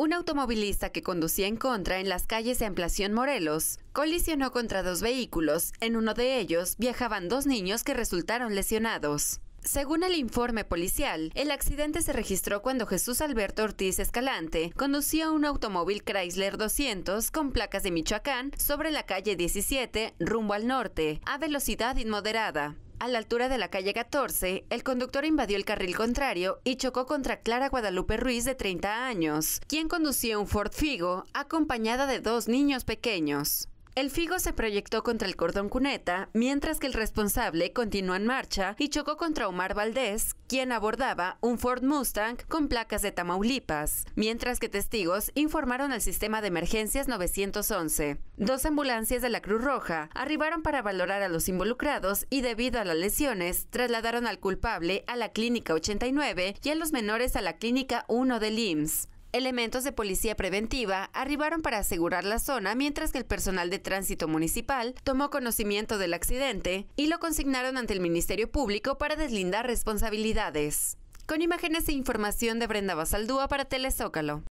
Un automovilista que conducía en contra en las calles de Amplación Morelos colisionó contra dos vehículos. En uno de ellos viajaban dos niños que resultaron lesionados. Según el informe policial, el accidente se registró cuando Jesús Alberto Ortiz Escalante conducía un automóvil Chrysler 200 con placas de Michoacán sobre la calle 17 rumbo al norte, a velocidad inmoderada a la altura de la calle 14, el conductor invadió el carril contrario y chocó contra Clara Guadalupe Ruiz de 30 años, quien conducía un Ford Figo acompañada de dos niños pequeños. El Figo se proyectó contra el cordón cuneta, mientras que el responsable continuó en marcha y chocó contra Omar Valdés, quien abordaba un Ford Mustang con placas de Tamaulipas, mientras que testigos informaron al sistema de emergencias 911. Dos ambulancias de la Cruz Roja arribaron para valorar a los involucrados y debido a las lesiones trasladaron al culpable a la Clínica 89 y a los menores a la Clínica 1 del IMSS. Elementos de policía preventiva arribaron para asegurar la zona mientras que el personal de tránsito municipal tomó conocimiento del accidente y lo consignaron ante el Ministerio Público para deslindar responsabilidades. Con imágenes e información de Brenda Basaldúa para Telezócalo.